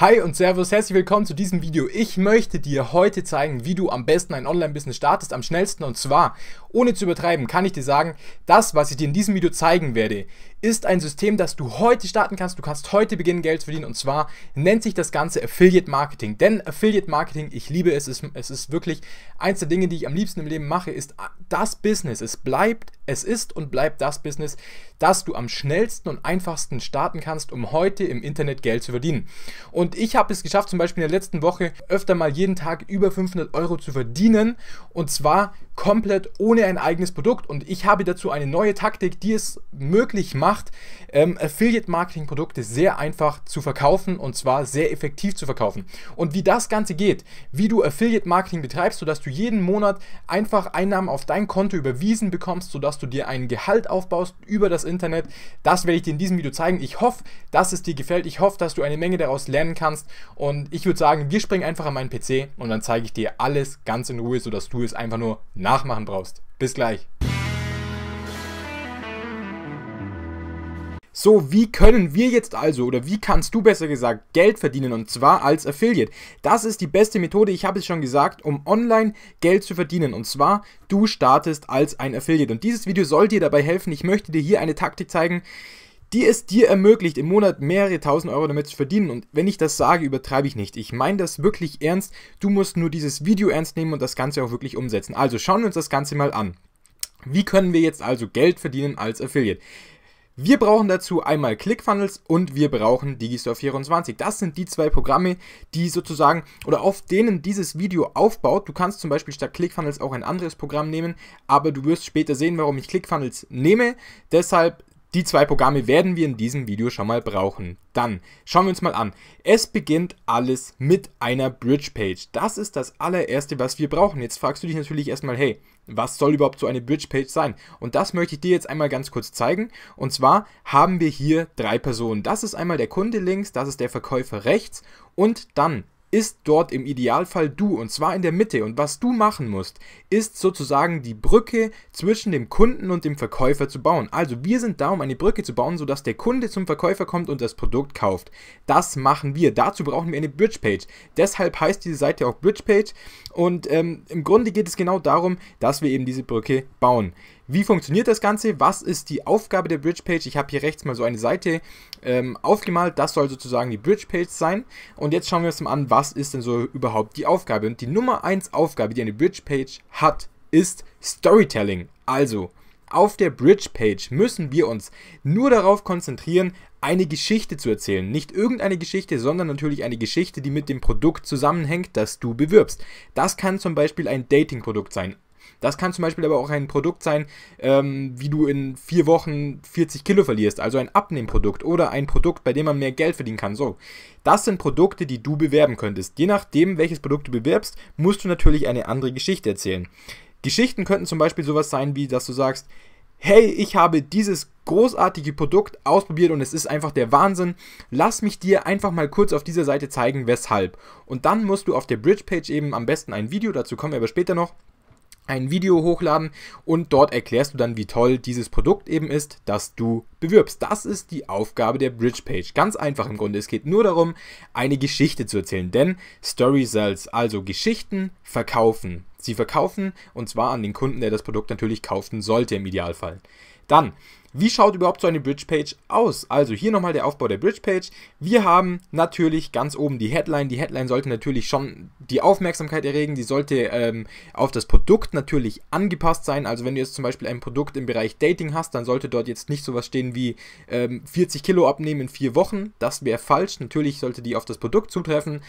Hi und Servus, herzlich willkommen zu diesem Video. Ich möchte dir heute zeigen, wie du am besten ein Online-Business startest, am schnellsten und zwar, ohne zu übertreiben, kann ich dir sagen, das, was ich dir in diesem Video zeigen werde, ist ein System, das du heute starten kannst. Du kannst heute beginnen, Geld zu verdienen und zwar nennt sich das Ganze Affiliate Marketing. Denn Affiliate Marketing, ich liebe es, es ist, es ist wirklich eins der Dinge, die ich am liebsten im Leben mache, ist das Business. Es bleibt, es ist und bleibt das Business, dass du am schnellsten und einfachsten starten kannst, um heute im Internet Geld zu verdienen. Und ich habe es geschafft, zum Beispiel in der letzten Woche öfter mal jeden Tag über 500 Euro zu verdienen und zwar komplett ohne ein eigenes Produkt. Und ich habe dazu eine neue Taktik, die es möglich macht, ähm, Affiliate-Marketing-Produkte sehr einfach zu verkaufen und zwar sehr effektiv zu verkaufen. Und wie das Ganze geht, wie du Affiliate-Marketing betreibst, sodass du jeden Monat einfach Einnahmen auf dein Konto überwiesen bekommst, sodass du dir ein Gehalt aufbaust über das Internet Internet. Das werde ich dir in diesem Video zeigen. Ich hoffe, dass es dir gefällt. Ich hoffe, dass du eine Menge daraus lernen kannst. Und ich würde sagen, wir springen einfach an meinen PC und dann zeige ich dir alles ganz in Ruhe, sodass du es einfach nur nachmachen brauchst. Bis gleich. So, wie können wir jetzt also, oder wie kannst du besser gesagt, Geld verdienen und zwar als Affiliate? Das ist die beste Methode, ich habe es schon gesagt, um online Geld zu verdienen und zwar, du startest als ein Affiliate. Und dieses Video soll dir dabei helfen, ich möchte dir hier eine Taktik zeigen, die es dir ermöglicht, im Monat mehrere tausend Euro damit zu verdienen. Und wenn ich das sage, übertreibe ich nicht. Ich meine das wirklich ernst. Du musst nur dieses Video ernst nehmen und das Ganze auch wirklich umsetzen. Also schauen wir uns das Ganze mal an. Wie können wir jetzt also Geld verdienen als Affiliate? Wir brauchen dazu einmal ClickFunnels und wir brauchen Digistore24. Das sind die zwei Programme, die sozusagen oder auf denen dieses Video aufbaut. Du kannst zum Beispiel statt ClickFunnels auch ein anderes Programm nehmen, aber du wirst später sehen, warum ich ClickFunnels nehme. Deshalb die zwei Programme werden wir in diesem Video schon mal brauchen. Dann schauen wir uns mal an. Es beginnt alles mit einer Bridge Page. Das ist das allererste, was wir brauchen. Jetzt fragst du dich natürlich erstmal, hey, was soll überhaupt so eine Bridge Page sein? Und das möchte ich dir jetzt einmal ganz kurz zeigen. Und zwar haben wir hier drei Personen. Das ist einmal der Kunde links, das ist der Verkäufer rechts und dann ist dort im Idealfall du und zwar in der Mitte. Und was du machen musst, ist sozusagen die Brücke zwischen dem Kunden und dem Verkäufer zu bauen. Also wir sind da, um eine Brücke zu bauen, sodass der Kunde zum Verkäufer kommt und das Produkt kauft. Das machen wir. Dazu brauchen wir eine Bridge Page. Deshalb heißt diese Seite auch Bridge Page. Und ähm, im Grunde geht es genau darum, dass wir eben diese Brücke bauen. Wie funktioniert das Ganze? Was ist die Aufgabe der Bridge Page? Ich habe hier rechts mal so eine Seite ähm, aufgemalt. Das soll sozusagen die Bridge Page sein. Und jetzt schauen wir uns mal an, was ist denn so überhaupt die Aufgabe? Und die Nummer 1 Aufgabe, die eine Bridge Page hat, ist Storytelling. Also, auf der Bridge Page müssen wir uns nur darauf konzentrieren, eine Geschichte zu erzählen. Nicht irgendeine Geschichte, sondern natürlich eine Geschichte, die mit dem Produkt zusammenhängt, das du bewirbst. Das kann zum Beispiel ein Dating-Produkt sein das kann zum Beispiel aber auch ein Produkt sein, ähm, wie du in vier Wochen 40 Kilo verlierst, also ein Abnehmprodukt oder ein Produkt, bei dem man mehr Geld verdienen kann. So, das sind Produkte, die du bewerben könntest. Je nachdem, welches Produkt du bewerbst, musst du natürlich eine andere Geschichte erzählen. Geschichten könnten zum Beispiel sowas sein, wie dass du sagst, hey, ich habe dieses großartige Produkt ausprobiert und es ist einfach der Wahnsinn. Lass mich dir einfach mal kurz auf dieser Seite zeigen, weshalb. Und dann musst du auf der Bridge-Page eben am besten ein Video, dazu kommen wir aber später noch, ein Video hochladen und dort erklärst du dann, wie toll dieses Produkt eben ist, das du bewirbst. Das ist die Aufgabe der Bridge Page. Ganz einfach im Grunde. Es geht nur darum, eine Geschichte zu erzählen, denn Story Sells, also Geschichten verkaufen. Sie verkaufen und zwar an den Kunden, der das Produkt natürlich kaufen sollte im Idealfall. Dann wie schaut überhaupt so eine Bridge-Page aus? Also hier nochmal der Aufbau der Bridge-Page. Wir haben natürlich ganz oben die Headline. Die Headline sollte natürlich schon die Aufmerksamkeit erregen. Die sollte ähm, auf das Produkt natürlich angepasst sein. Also wenn du jetzt zum Beispiel ein Produkt im Bereich Dating hast, dann sollte dort jetzt nicht sowas stehen wie ähm, 40 Kilo abnehmen in vier Wochen. Das wäre falsch. Natürlich sollte die auf das Produkt zutreffen.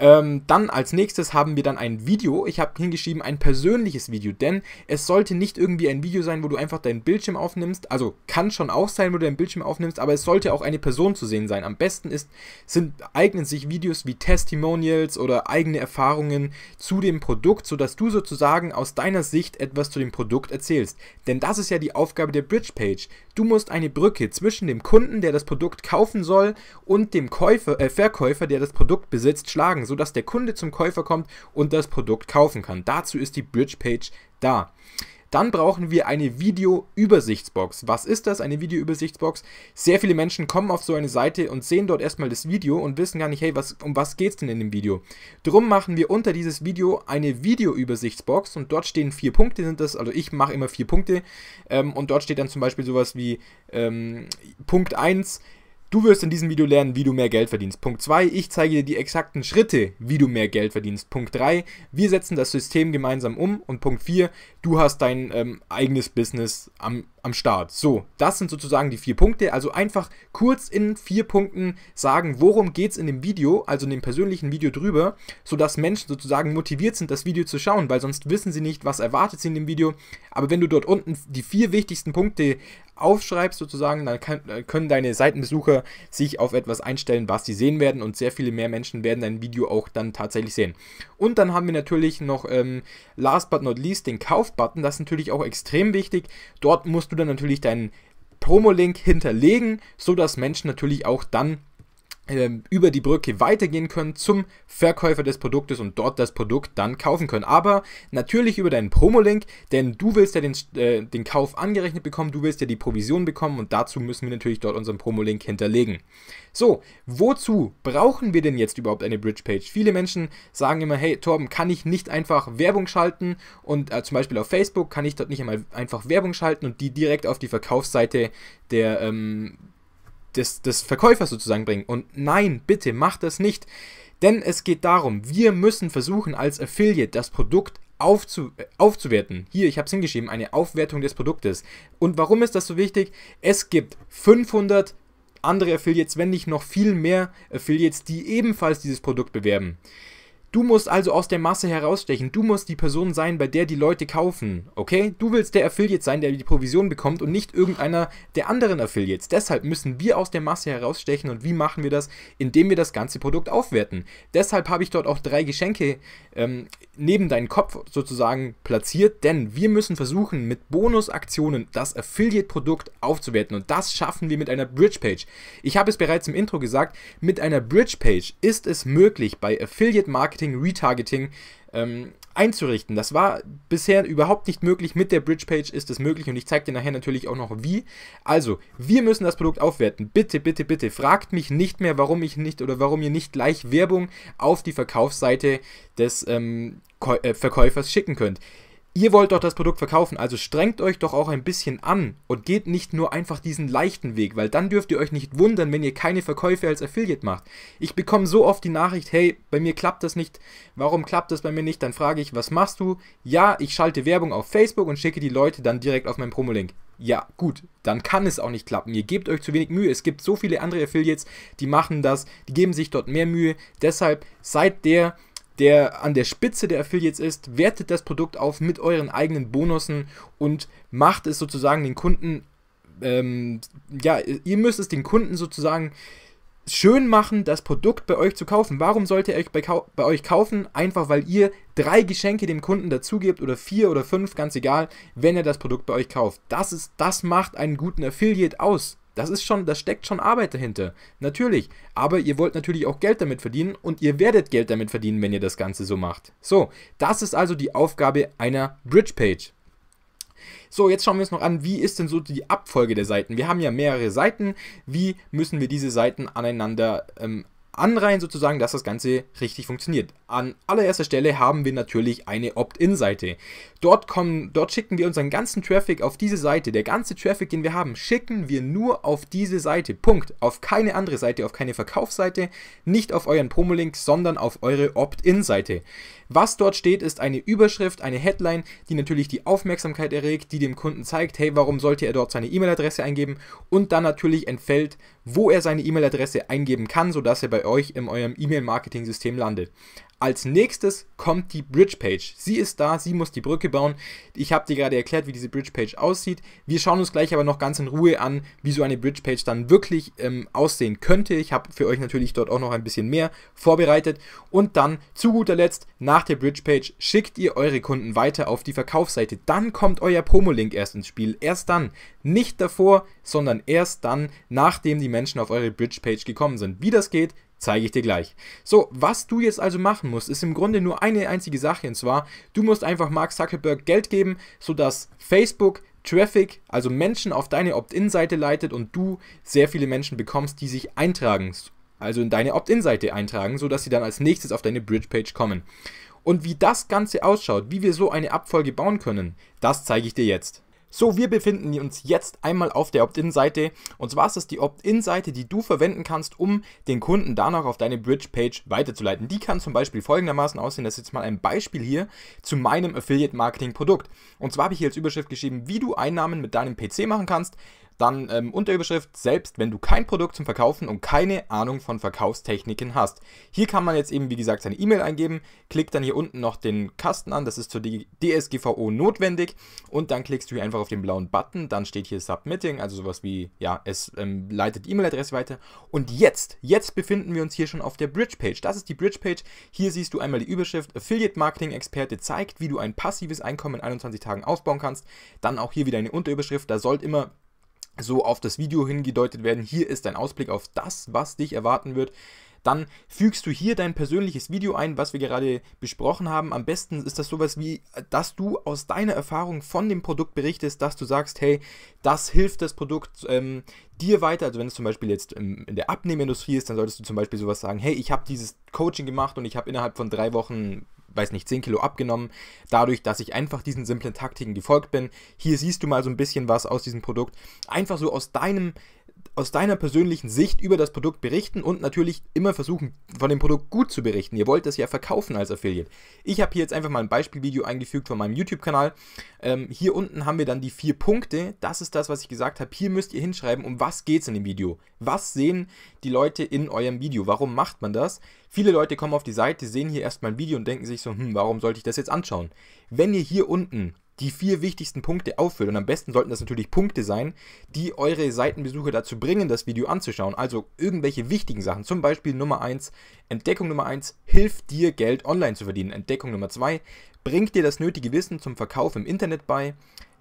Ähm, dann als nächstes haben wir dann ein Video. Ich habe hingeschrieben ein persönliches Video, denn es sollte nicht irgendwie ein Video sein, wo du einfach deinen Bildschirm aufnimmst. Also kann schon auch sein, wo du den Bildschirm aufnimmst, aber es sollte auch eine Person zu sehen sein. Am besten ist, sind, eignen sich Videos wie Testimonials oder eigene Erfahrungen zu dem Produkt, sodass du sozusagen aus deiner Sicht etwas zu dem Produkt erzählst. Denn das ist ja die Aufgabe der Bridge Page. Du musst eine Brücke zwischen dem Kunden, der das Produkt kaufen soll, und dem Käufer, äh, Verkäufer, der das Produkt besitzt, schlagen, sodass der Kunde zum Käufer kommt und das Produkt kaufen kann. Dazu ist die Bridge Page da. Dann brauchen wir eine Videoübersichtsbox. Was ist das, eine Videoübersichtsbox? Sehr viele Menschen kommen auf so eine Seite und sehen dort erstmal das Video und wissen gar nicht, hey, was, um was geht's denn in dem Video? Drum machen wir unter dieses Video eine Videoübersichtsbox und dort stehen vier Punkte, sind das, also ich mache immer vier Punkte ähm, und dort steht dann zum Beispiel sowas wie ähm, Punkt 1, Du wirst in diesem Video lernen, wie du mehr Geld verdienst. Punkt 2. Ich zeige dir die exakten Schritte, wie du mehr Geld verdienst. Punkt 3. Wir setzen das System gemeinsam um. Und Punkt 4. Du hast dein ähm, eigenes Business am am Start. So, das sind sozusagen die vier Punkte. Also einfach kurz in vier Punkten sagen, worum geht es in dem Video, also in dem persönlichen Video drüber, sodass Menschen sozusagen motiviert sind, das Video zu schauen, weil sonst wissen sie nicht, was erwartet sie in dem Video. Aber wenn du dort unten die vier wichtigsten Punkte aufschreibst sozusagen, dann kann, äh, können deine Seitenbesucher sich auf etwas einstellen, was sie sehen werden und sehr viele mehr Menschen werden dein Video auch dann tatsächlich sehen. Und dann haben wir natürlich noch ähm, last but not least den Kauf-Button, das ist natürlich auch extrem wichtig. Dort musst du dann natürlich deinen Promo-Link hinterlegen, sodass Menschen natürlich auch dann ähm, über die Brücke weitergehen können zum Verkäufer des Produktes und dort das Produkt dann kaufen können. Aber natürlich über deinen Promo-Link, denn du willst ja den, äh, den Kauf angerechnet bekommen, du willst ja die Provision bekommen und dazu müssen wir natürlich dort unseren Promo-Link hinterlegen. So, wozu brauchen wir denn jetzt überhaupt eine Bridge-Page? Viele Menschen sagen immer, hey Torben, kann ich nicht einfach Werbung schalten und äh, zum Beispiel auf Facebook kann ich dort nicht einmal einfach Werbung schalten und die direkt auf die Verkaufsseite der ähm, des, des Verkäufers sozusagen bringen. Und nein, bitte macht das nicht. Denn es geht darum, wir müssen versuchen, als Affiliate das Produkt aufzu äh, aufzuwerten. Hier, ich habe es hingeschrieben, eine Aufwertung des Produktes. Und warum ist das so wichtig? Es gibt 500 andere Affiliates, wenn nicht noch viel mehr Affiliates, die ebenfalls dieses Produkt bewerben. Du musst also aus der Masse herausstechen. Du musst die Person sein, bei der die Leute kaufen. Okay? Du willst der Affiliate sein, der die Provision bekommt und nicht irgendeiner der anderen Affiliates. Deshalb müssen wir aus der Masse herausstechen. Und wie machen wir das? Indem wir das ganze Produkt aufwerten. Deshalb habe ich dort auch drei Geschenke ähm, neben deinen Kopf sozusagen platziert. Denn wir müssen versuchen, mit Bonusaktionen das Affiliate-Produkt aufzuwerten. Und das schaffen wir mit einer Bridge-Page. Ich habe es bereits im Intro gesagt. Mit einer Bridge-Page ist es möglich, bei Affiliate-Marketing Targeting, Retargeting ähm, einzurichten. Das war bisher überhaupt nicht möglich. Mit der Bridge Page ist es möglich und ich zeige dir nachher natürlich auch noch wie. Also, wir müssen das Produkt aufwerten. Bitte, bitte, bitte fragt mich nicht mehr, warum ich nicht oder warum ihr nicht gleich Werbung auf die Verkaufsseite des ähm, äh, Verkäufers schicken könnt. Ihr wollt doch das Produkt verkaufen, also strengt euch doch auch ein bisschen an und geht nicht nur einfach diesen leichten Weg, weil dann dürft ihr euch nicht wundern, wenn ihr keine Verkäufe als Affiliate macht. Ich bekomme so oft die Nachricht, hey, bei mir klappt das nicht, warum klappt das bei mir nicht? Dann frage ich, was machst du? Ja, ich schalte Werbung auf Facebook und schicke die Leute dann direkt auf meinen Promolink. Ja, gut, dann kann es auch nicht klappen. Ihr gebt euch zu wenig Mühe. Es gibt so viele andere Affiliates, die machen das, die geben sich dort mehr Mühe. Deshalb seid der der an der Spitze der Affiliates ist, wertet das Produkt auf mit euren eigenen Bonussen und macht es sozusagen den Kunden, ähm, ja, ihr müsst es den Kunden sozusagen schön machen, das Produkt bei euch zu kaufen. Warum sollte er euch bei, bei, euch kaufen? Einfach weil ihr drei Geschenke dem Kunden dazu gebt oder vier oder fünf, ganz egal, wenn er das Produkt bei euch kauft. Das ist, das macht einen guten Affiliate aus. Das ist schon, das steckt schon Arbeit dahinter. Natürlich. Aber ihr wollt natürlich auch Geld damit verdienen und ihr werdet Geld damit verdienen, wenn ihr das Ganze so macht. So, das ist also die Aufgabe einer Bridge Page. So, jetzt schauen wir uns noch an, wie ist denn so die Abfolge der Seiten? Wir haben ja mehrere Seiten. Wie müssen wir diese Seiten aneinander ähm, anreihen, sozusagen, dass das Ganze richtig funktioniert. An allererster Stelle haben wir natürlich eine Opt-in-Seite. Dort, dort schicken wir unseren ganzen Traffic auf diese Seite. Der ganze Traffic, den wir haben, schicken wir nur auf diese Seite. Punkt. Auf keine andere Seite, auf keine Verkaufsseite, nicht auf euren Promolink, sondern auf eure Opt-in-Seite. Was dort steht, ist eine Überschrift, eine Headline, die natürlich die Aufmerksamkeit erregt, die dem Kunden zeigt, hey, warum sollte er dort seine E-Mail-Adresse eingeben und dann natürlich entfällt, wo er seine E-Mail-Adresse eingeben kann, sodass er bei euch in eurem E-Mail-Marketing-System landet. Als nächstes kommt die Bridge Page. Sie ist da, sie muss die Brücke bauen. Ich habe dir gerade erklärt, wie diese Bridge Page aussieht. Wir schauen uns gleich aber noch ganz in Ruhe an, wie so eine Bridge Page dann wirklich ähm, aussehen könnte. Ich habe für euch natürlich dort auch noch ein bisschen mehr vorbereitet. Und dann zu guter Letzt, nach der Bridge Page schickt ihr eure Kunden weiter auf die Verkaufsseite. Dann kommt euer Promo-Link erst ins Spiel. Erst dann. Nicht davor, sondern erst dann, nachdem die Menschen auf eure Bridge Page gekommen sind. Wie das geht, zeige ich dir gleich. So, was du jetzt also machen musst, ist im Grunde nur eine einzige Sache und zwar, du musst einfach Mark Zuckerberg Geld geben, sodass Facebook Traffic, also Menschen auf deine Opt-in-Seite leitet und du sehr viele Menschen bekommst, die sich eintragen, also in deine Opt-in-Seite eintragen, sodass sie dann als nächstes auf deine Bridge-Page kommen. Und wie das Ganze ausschaut, wie wir so eine Abfolge bauen können, das zeige ich dir jetzt. So, wir befinden uns jetzt einmal auf der Opt-in-Seite. Und zwar ist das die Opt-in-Seite, die du verwenden kannst, um den Kunden danach auf deine Bridge-Page weiterzuleiten. Die kann zum Beispiel folgendermaßen aussehen. Das ist jetzt mal ein Beispiel hier zu meinem Affiliate-Marketing-Produkt. Und zwar habe ich hier als Überschrift geschrieben, wie du Einnahmen mit deinem PC machen kannst. Dann ähm, Unterüberschrift, selbst wenn du kein Produkt zum Verkaufen und keine Ahnung von Verkaufstechniken hast. Hier kann man jetzt eben, wie gesagt, seine E-Mail eingeben, klickt dann hier unten noch den Kasten an, das ist zur DSGVO notwendig und dann klickst du hier einfach auf den blauen Button, dann steht hier Submitting, also sowas wie, ja, es ähm, leitet die E-Mail-Adresse weiter. Und jetzt, jetzt befinden wir uns hier schon auf der Bridge-Page. Das ist die Bridge-Page. Hier siehst du einmal die Überschrift Affiliate-Marketing-Experte zeigt, wie du ein passives Einkommen in 21 Tagen aufbauen kannst. Dann auch hier wieder eine Unterüberschrift, da sollte immer so auf das Video hingedeutet werden. Hier ist ein Ausblick auf das, was dich erwarten wird. Dann fügst du hier dein persönliches Video ein, was wir gerade besprochen haben. Am besten ist das sowas wie, dass du aus deiner Erfahrung von dem Produkt berichtest, dass du sagst, hey, das hilft das Produkt ähm, dir weiter. Also wenn es zum Beispiel jetzt ähm, in der Abnehmindustrie ist, dann solltest du zum Beispiel sowas sagen, hey, ich habe dieses Coaching gemacht und ich habe innerhalb von drei Wochen weiß nicht, 10 Kilo abgenommen, dadurch, dass ich einfach diesen simplen Taktiken gefolgt bin. Hier siehst du mal so ein bisschen was aus diesem Produkt. Einfach so aus deinem aus deiner persönlichen Sicht über das Produkt berichten und natürlich immer versuchen, von dem Produkt gut zu berichten. Ihr wollt es ja verkaufen als Affiliate. Ich habe hier jetzt einfach mal ein Beispielvideo eingefügt von meinem YouTube-Kanal. Ähm, hier unten haben wir dann die vier Punkte. Das ist das, was ich gesagt habe. Hier müsst ihr hinschreiben, um was geht es in dem Video. Was sehen die Leute in eurem Video? Warum macht man das? Viele Leute kommen auf die Seite, sehen hier erstmal ein Video und denken sich so, hm, warum sollte ich das jetzt anschauen? Wenn ihr hier unten die vier wichtigsten Punkte auffüllt. Und am besten sollten das natürlich Punkte sein, die eure Seitenbesucher dazu bringen, das Video anzuschauen. Also irgendwelche wichtigen Sachen. Zum Beispiel Nummer 1, Entdeckung Nummer 1, hilft dir Geld online zu verdienen. Entdeckung Nummer 2, bringt dir das nötige Wissen zum Verkauf im Internet bei.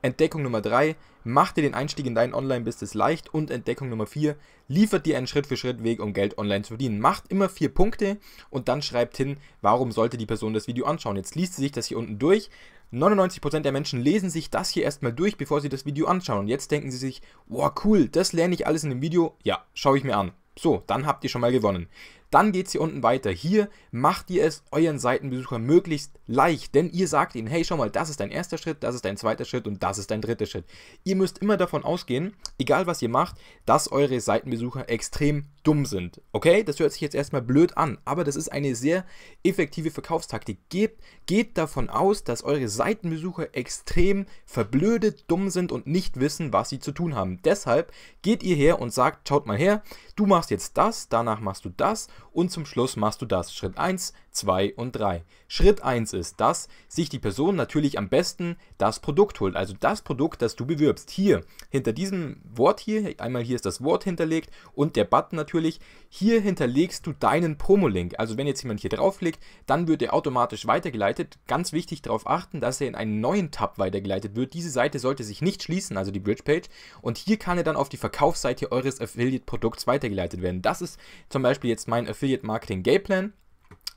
Entdeckung Nummer 3, macht dir den Einstieg in dein Online-Business leicht. Und Entdeckung Nummer 4, liefert dir einen Schritt-für-Schritt-Weg, um Geld online zu verdienen. Macht immer vier Punkte und dann schreibt hin, warum sollte die Person das Video anschauen. Jetzt liest sie sich das hier unten durch, 99% der Menschen lesen sich das hier erstmal durch, bevor sie das Video anschauen. Und jetzt denken sie sich, wow cool, das lerne ich alles in dem Video, ja, schaue ich mir an. So, dann habt ihr schon mal gewonnen. Dann geht es hier unten weiter. Hier macht ihr es euren Seitenbesuchern möglichst leicht, denn ihr sagt ihnen, hey, schau mal, das ist dein erster Schritt, das ist dein zweiter Schritt und das ist dein dritter Schritt. Ihr müsst immer davon ausgehen, egal was ihr macht, dass eure Seitenbesucher extrem dumm sind. Okay, das hört sich jetzt erstmal blöd an, aber das ist eine sehr effektive Verkaufstaktik. Geht, geht davon aus, dass eure Seitenbesucher extrem verblödet, dumm sind und nicht wissen, was sie zu tun haben. Deshalb geht ihr her und sagt, schaut mal her, du machst jetzt das, danach machst du das und zum Schluss machst du das. Schritt 1, 2 und 3. Schritt 1 ist, dass sich die Person natürlich am besten das Produkt holt, also das Produkt, das du bewirbst. Hier, hinter diesem Wort hier, einmal hier ist das Wort hinterlegt und der Button natürlich, hier hinterlegst du deinen Promo-Link. Also wenn jetzt jemand hier draufklickt, dann wird er automatisch weitergeleitet. Ganz wichtig darauf achten, dass er in einen neuen Tab weitergeleitet wird. Diese Seite sollte sich nicht schließen, also die Bridge-Page. Und hier kann er dann auf die Verkaufsseite eures Affiliate-Produkts weitergeleitet werden. Das ist zum Beispiel jetzt mein Affiliate-Marketing-Gameplan.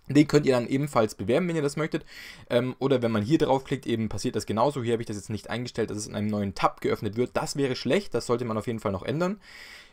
Den könnt ihr dann ebenfalls bewerben, wenn ihr das möchtet. Ähm, oder wenn man hier draufklickt, eben passiert das genauso. Hier habe ich das jetzt nicht eingestellt, dass es in einem neuen Tab geöffnet wird. Das wäre schlecht, das sollte man auf jeden Fall noch ändern.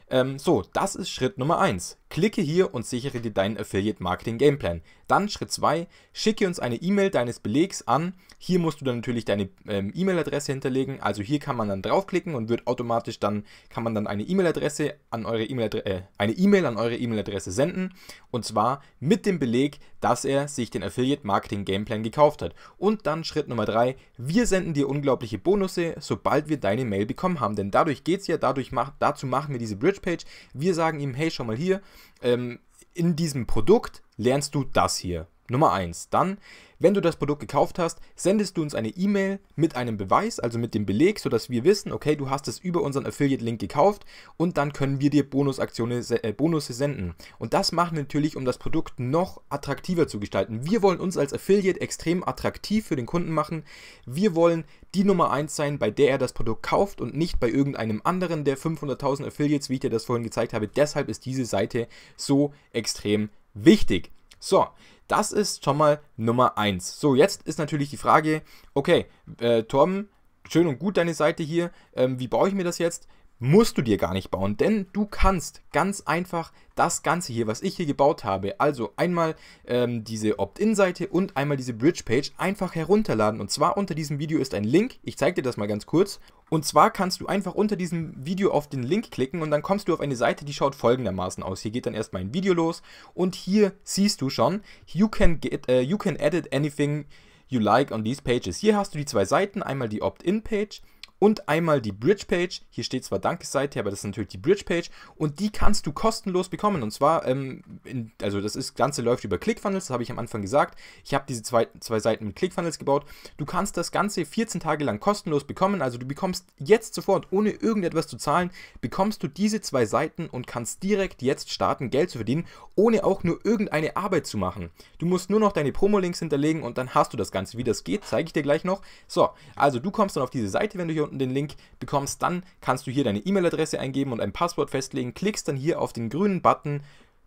Ähm, so, das ist Schritt Nummer 1. Klicke hier und sichere dir deinen Affiliate Marketing Gameplan. Dann Schritt 2, schicke uns eine E-Mail deines Belegs an. Hier musst du dann natürlich deine ähm, E-Mail-Adresse hinterlegen. Also hier kann man dann draufklicken und wird automatisch dann kann man dann eine E-Mail-Adresse an eure E-Mail äh, eine E-Mail an eure E-Mail-Adresse senden und zwar mit dem Beleg, dass er sich den Affiliate Marketing Gameplan gekauft hat. Und dann Schritt Nummer 3, wir senden dir unglaubliche Bonusse, sobald wir deine Mail bekommen haben, denn dadurch geht es ja, dadurch macht dazu machen wir diese Bridge Page. Wir sagen ihm, hey, schau mal hier, ähm, in diesem Produkt lernst du das hier. Nummer eins. Dann wenn du das Produkt gekauft hast, sendest du uns eine E-Mail mit einem Beweis, also mit dem Beleg, sodass wir wissen, okay, du hast es über unseren Affiliate-Link gekauft und dann können wir dir Bonusaktionen, äh, Bonusse senden. Und das machen wir natürlich, um das Produkt noch attraktiver zu gestalten. Wir wollen uns als Affiliate extrem attraktiv für den Kunden machen. Wir wollen die Nummer 1 sein, bei der er das Produkt kauft und nicht bei irgendeinem anderen der 500.000 Affiliates, wie ich dir das vorhin gezeigt habe. Deshalb ist diese Seite so extrem wichtig. So, das ist schon mal Nummer 1. So, jetzt ist natürlich die Frage, okay, äh, Torben, schön und gut deine Seite hier, ähm, wie baue ich mir das jetzt? musst du dir gar nicht bauen, denn du kannst ganz einfach das Ganze hier, was ich hier gebaut habe, also einmal ähm, diese Opt-in-Seite und einmal diese Bridge-Page einfach herunterladen. Und zwar unter diesem Video ist ein Link, ich zeige dir das mal ganz kurz. Und zwar kannst du einfach unter diesem Video auf den Link klicken und dann kommst du auf eine Seite, die schaut folgendermaßen aus. Hier geht dann erstmal ein Video los und hier siehst du schon, you can, get, uh, you can edit anything you like on these pages. Hier hast du die zwei Seiten, einmal die Opt-in-Page und einmal die Bridge Page. Hier steht zwar Danke-Seite, aber das ist natürlich die Bridge Page und die kannst du kostenlos bekommen. Und zwar, ähm, in, also das ist, Ganze läuft über ClickFunnels, das habe ich am Anfang gesagt. Ich habe diese zwei, zwei Seiten mit ClickFunnels gebaut. Du kannst das Ganze 14 Tage lang kostenlos bekommen. Also du bekommst jetzt sofort, ohne irgendetwas zu zahlen, bekommst du diese zwei Seiten und kannst direkt jetzt starten, Geld zu verdienen, ohne auch nur irgendeine Arbeit zu machen. Du musst nur noch deine Promo-Links hinterlegen und dann hast du das Ganze. Wie das geht, zeige ich dir gleich noch. So, also du kommst dann auf diese Seite, wenn du hier unten unten den Link bekommst, dann kannst du hier deine E-Mail-Adresse eingeben und ein Passwort festlegen, klickst dann hier auf den grünen Button,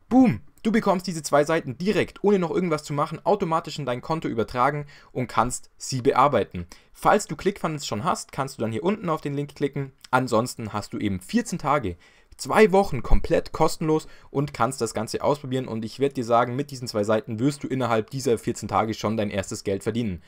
boom, du bekommst diese zwei Seiten direkt, ohne noch irgendwas zu machen, automatisch in dein Konto übertragen und kannst sie bearbeiten. Falls du ClickFunnels schon hast, kannst du dann hier unten auf den Link klicken, ansonsten hast du eben 14 Tage zwei Wochen komplett kostenlos und kannst das Ganze ausprobieren. Und ich werde dir sagen, mit diesen zwei Seiten wirst du innerhalb dieser 14 Tage schon dein erstes Geld verdienen.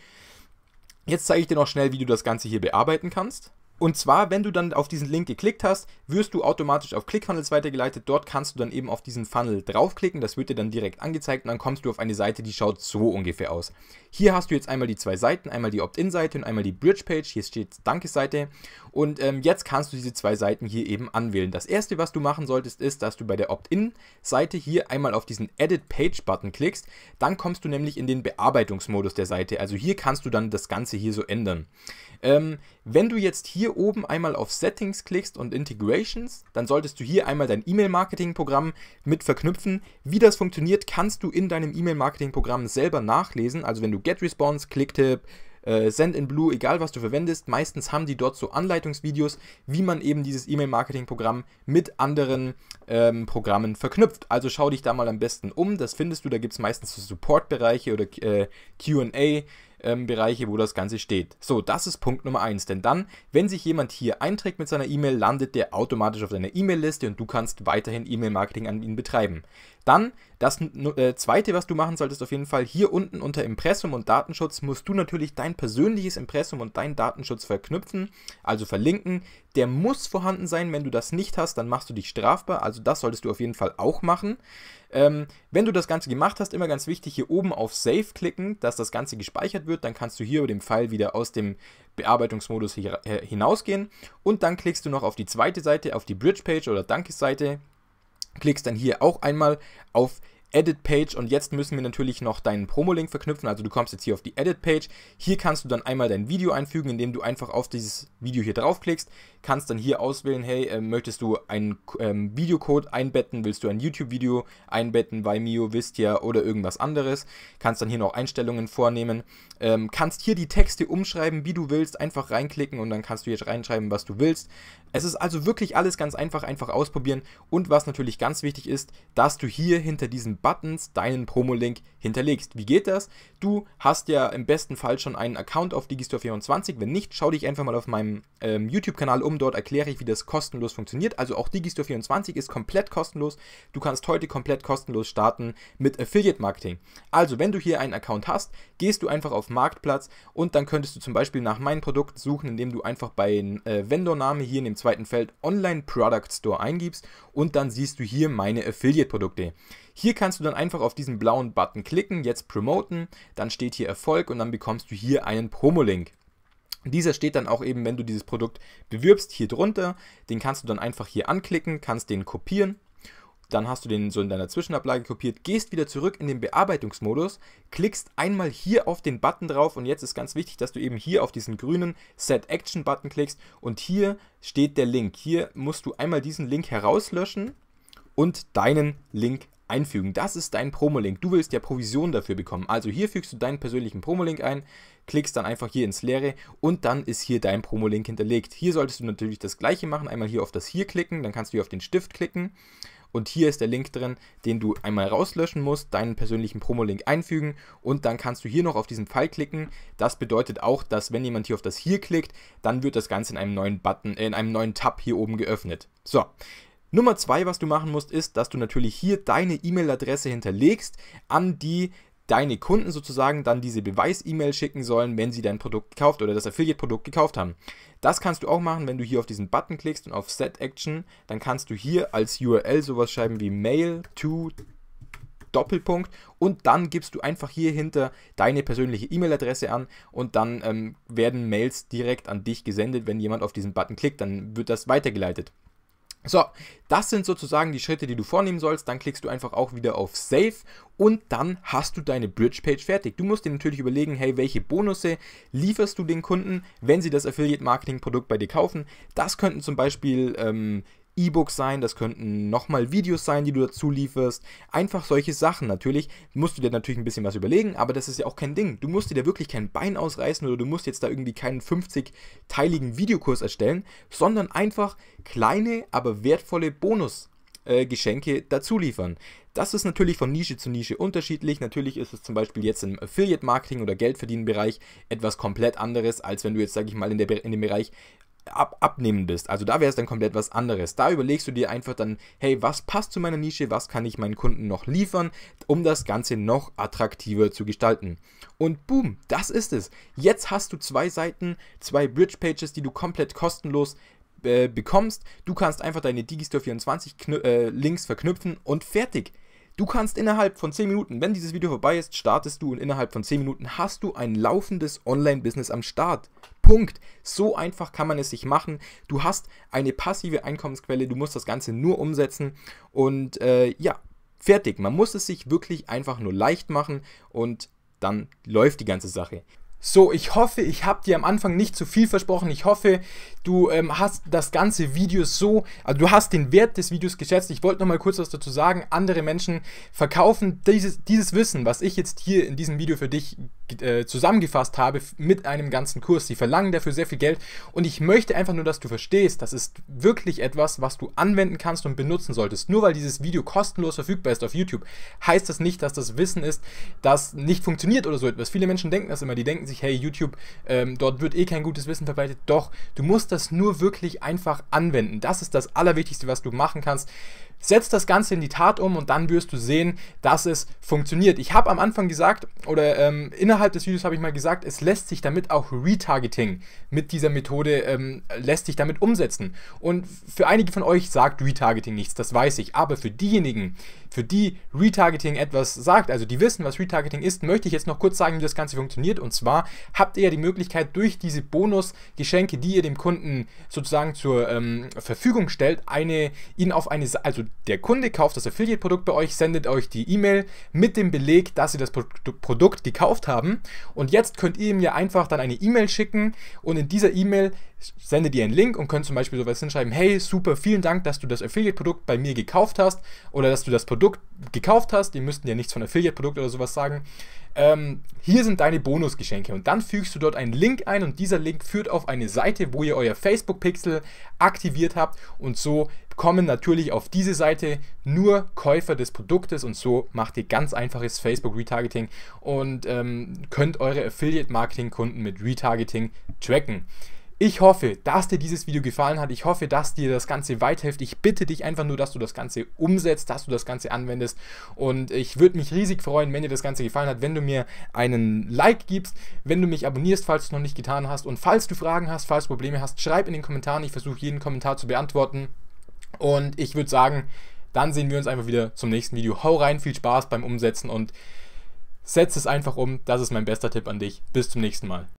Jetzt zeige ich dir noch schnell, wie du das Ganze hier bearbeiten kannst. Und zwar, wenn du dann auf diesen Link geklickt hast, wirst du automatisch auf ClickFunnels weitergeleitet. Dort kannst du dann eben auf diesen Funnel draufklicken. Das wird dir dann direkt angezeigt und dann kommst du auf eine Seite, die schaut so ungefähr aus. Hier hast du jetzt einmal die zwei Seiten, einmal die Opt-in-Seite und einmal die Bridge-Page. Hier steht Danke-Seite. Und ähm, jetzt kannst du diese zwei Seiten hier eben anwählen. Das erste, was du machen solltest, ist, dass du bei der Opt-in-Seite hier einmal auf diesen Edit-Page-Button klickst. Dann kommst du nämlich in den Bearbeitungsmodus der Seite. Also hier kannst du dann das Ganze hier so ändern. Ähm, wenn du jetzt hier oben einmal auf Settings klickst und Integrations, dann solltest du hier einmal dein E-Mail-Marketing-Programm mit verknüpfen. Wie das funktioniert, kannst du in deinem E-Mail-Marketing-Programm selber nachlesen. Also wenn du GetResponse, Clicktip, äh, Send in Blue, egal was du verwendest. Meistens haben die dort so Anleitungsvideos, wie man eben dieses E-Mail-Marketing-Programm mit anderen ähm, Programmen verknüpft. Also schau dich da mal am besten um. Das findest du, da gibt es meistens so Support-Bereiche oder äh, QA-Bereiche, ähm, wo das Ganze steht. So, das ist Punkt Nummer 1. Denn dann, wenn sich jemand hier einträgt mit seiner E-Mail, landet der automatisch auf deiner E-Mail-Liste und du kannst weiterhin E-Mail-Marketing an ihn betreiben. Dann das äh, zweite, was du machen solltest, auf jeden Fall hier unten unter Impressum und Datenschutz musst du natürlich dein persönliches Impressum und deinen Datenschutz verknüpfen, also verlinken. Der muss vorhanden sein. Wenn du das nicht hast, dann machst du dich strafbar. Also das solltest du auf jeden Fall auch machen. Ähm, wenn du das Ganze gemacht hast, immer ganz wichtig, hier oben auf Save klicken, dass das Ganze gespeichert wird. Dann kannst du hier über den Pfeil wieder aus dem Bearbeitungsmodus äh, hinausgehen. Und dann klickst du noch auf die zweite Seite, auf die Bridge-Page oder Dankes-Seite klickst dann hier auch einmal auf Edit Page und jetzt müssen wir natürlich noch deinen Promo-Link verknüpfen. Also du kommst jetzt hier auf die Edit Page. Hier kannst du dann einmal dein Video einfügen, indem du einfach auf dieses Video hier draufklickst. Kannst dann hier auswählen, hey, äh, möchtest du einen ähm, Videocode einbetten? Willst du ein YouTube-Video einbetten bei Mio, Vistia oder irgendwas anderes? Kannst dann hier noch Einstellungen vornehmen. Ähm, kannst hier die Texte umschreiben, wie du willst. Einfach reinklicken und dann kannst du jetzt reinschreiben, was du willst. Es ist also wirklich alles ganz einfach, einfach ausprobieren und was natürlich ganz wichtig ist, dass du hier hinter diesen Buttons deinen Promo-Link hinterlegst. Wie geht das? Du hast ja im besten Fall schon einen Account auf Digistore24, wenn nicht, schau dich einfach mal auf meinem ähm, YouTube-Kanal um, dort erkläre ich, wie das kostenlos funktioniert. Also auch Digistore24 ist komplett kostenlos, du kannst heute komplett kostenlos starten mit Affiliate-Marketing. Also wenn du hier einen Account hast, gehst du einfach auf Marktplatz und dann könntest du zum Beispiel nach meinen Produkten suchen, indem du einfach bei äh, vendor hier in dem zweiten Feld Online Product Store eingibst und dann siehst du hier meine Affiliate-Produkte. Hier kannst du dann einfach auf diesen blauen Button klicken, jetzt promoten, dann steht hier Erfolg und dann bekommst du hier einen Promo-Link. Dieser steht dann auch eben, wenn du dieses Produkt bewirbst, hier drunter. Den kannst du dann einfach hier anklicken, kannst den kopieren dann hast du den so in deiner Zwischenablage kopiert, gehst wieder zurück in den Bearbeitungsmodus, klickst einmal hier auf den Button drauf und jetzt ist ganz wichtig, dass du eben hier auf diesen grünen Set Action Button klickst und hier steht der Link. Hier musst du einmal diesen Link herauslöschen und deinen Link einfügen. Das ist dein Promo-Link. Du willst ja Provision dafür bekommen. Also hier fügst du deinen persönlichen Promo-Link ein, klickst dann einfach hier ins Leere und dann ist hier dein Promo-Link hinterlegt. Hier solltest du natürlich das gleiche machen. Einmal hier auf das hier klicken, dann kannst du hier auf den Stift klicken und hier ist der Link drin, den du einmal rauslöschen musst, deinen persönlichen Promo-Link einfügen und dann kannst du hier noch auf diesen Pfeil klicken. Das bedeutet auch, dass wenn jemand hier auf das hier klickt, dann wird das Ganze in einem neuen Button, äh, in einem neuen Tab hier oben geöffnet. So, Nummer zwei, was du machen musst, ist, dass du natürlich hier deine E-Mail-Adresse hinterlegst, an die deine Kunden sozusagen dann diese Beweis-E-Mail schicken sollen, wenn sie dein Produkt gekauft oder das Affiliate-Produkt gekauft haben. Das kannst du auch machen, wenn du hier auf diesen Button klickst und auf Set Action, dann kannst du hier als URL sowas schreiben wie Mail to Doppelpunkt und dann gibst du einfach hier hinter deine persönliche E-Mail-Adresse an und dann ähm, werden Mails direkt an dich gesendet. Wenn jemand auf diesen Button klickt, dann wird das weitergeleitet. So, das sind sozusagen die Schritte, die du vornehmen sollst. Dann klickst du einfach auch wieder auf Save und dann hast du deine Bridge-Page fertig. Du musst dir natürlich überlegen, hey, welche Bonusse lieferst du den Kunden, wenn sie das Affiliate-Marketing-Produkt bei dir kaufen. Das könnten zum Beispiel ähm, E-Books sein, das könnten nochmal Videos sein, die du dazu lieferst. Einfach solche Sachen. Natürlich musst du dir natürlich ein bisschen was überlegen, aber das ist ja auch kein Ding. Du musst dir da wirklich kein Bein ausreißen oder du musst jetzt da irgendwie keinen 50-teiligen Videokurs erstellen, sondern einfach kleine, aber wertvolle Bonus. Äh, Geschenke dazu liefern. Das ist natürlich von Nische zu Nische unterschiedlich. Natürlich ist es zum Beispiel jetzt im Affiliate-Marketing oder Geldverdienen-Bereich etwas komplett anderes, als wenn du jetzt, sage ich mal, in, der, in, dem Bereich ab, abnehmen bist. Also da wäre es dann komplett was anderes. Da überlegst du dir einfach dann, hey, was passt zu meiner Nische, was kann ich meinen Kunden noch liefern, um das Ganze noch attraktiver zu gestalten. Und boom, das ist es. Jetzt hast du zwei Seiten, zwei Bridge Pages, die du komplett kostenlos äh, bekommst. Du kannst einfach deine Digistore 24 äh, Links verknüpfen und fertig. Du kannst innerhalb von 10 Minuten, wenn dieses Video vorbei ist, startest du und innerhalb von 10 Minuten hast du ein laufendes Online-Business am Start. Punkt. So einfach kann man es sich machen. Du hast eine passive Einkommensquelle, du musst das Ganze nur umsetzen und äh, ja, fertig. Man muss es sich wirklich einfach nur leicht machen und dann läuft die ganze Sache. So, ich hoffe, ich habe dir am Anfang nicht zu viel versprochen. Ich hoffe, du ähm, hast das ganze Video so, also du hast den Wert des Videos geschätzt. Ich wollte noch mal kurz was dazu sagen. Andere Menschen verkaufen dieses, dieses Wissen, was ich jetzt hier in diesem Video für dich äh, zusammengefasst habe, mit einem ganzen Kurs. Sie verlangen dafür sehr viel Geld und ich möchte einfach nur, dass du verstehst, das ist wirklich etwas, was du anwenden kannst und benutzen solltest. Nur weil dieses Video kostenlos verfügbar ist auf YouTube, heißt das nicht, dass das Wissen ist, das nicht funktioniert oder so etwas. Viele Menschen denken das immer. Die denken, denken sich, hey YouTube, ähm, dort wird eh kein gutes Wissen verbreitet. Doch, du musst das nur wirklich einfach anwenden. Das ist das Allerwichtigste, was du machen kannst. Setz das Ganze in die Tat um und dann wirst du sehen, dass es funktioniert. Ich habe am Anfang gesagt, oder ähm, innerhalb des Videos habe ich mal gesagt, es lässt sich damit auch Retargeting mit dieser Methode, ähm, lässt sich damit umsetzen. Und für einige von euch sagt Retargeting nichts, das weiß ich. Aber für diejenigen, für die Retargeting etwas sagt, also die wissen, was Retargeting ist, möchte ich jetzt noch kurz sagen, wie das Ganze funktioniert. Und zwar habt ihr ja die Möglichkeit, durch diese Bonusgeschenke, die ihr dem Kunden sozusagen zur ähm, Verfügung stellt, eine, ihn auf eine, also der Kunde kauft das Affiliate-Produkt bei euch, sendet euch die E-Mail mit dem Beleg, dass sie das Produkt gekauft haben. Und jetzt könnt ihr ihm ja einfach dann eine E-Mail schicken und in dieser E-Mail sendet ihr einen Link und könnt zum Beispiel sowas hinschreiben, hey, super, vielen Dank, dass du das Affiliate-Produkt bei mir gekauft hast oder dass du das Produkt gekauft hast. Die müssten ja nichts von Affiliate-Produkt oder sowas sagen ähm, hier sind deine Bonusgeschenke und dann fügst du dort einen Link ein und dieser Link führt auf eine Seite, wo ihr euer Facebook-Pixel aktiviert habt und so kommen natürlich auf diese Seite nur Käufer des Produktes und so macht ihr ganz einfaches Facebook-Retargeting und ähm, könnt eure Affiliate-Marketing-Kunden mit Retargeting tracken. Ich hoffe, dass dir dieses Video gefallen hat. Ich hoffe, dass dir das Ganze weiterhilft. Ich bitte dich einfach nur, dass du das Ganze umsetzt, dass du das Ganze anwendest. Und ich würde mich riesig freuen, wenn dir das Ganze gefallen hat, wenn du mir einen Like gibst, wenn du mich abonnierst, falls du es noch nicht getan hast. Und falls du Fragen hast, falls du Probleme hast, schreib in den Kommentaren. Ich versuche jeden Kommentar zu beantworten. Und ich würde sagen, dann sehen wir uns einfach wieder zum nächsten Video. Hau rein, viel Spaß beim Umsetzen und setz es einfach um. Das ist mein bester Tipp an dich. Bis zum nächsten Mal.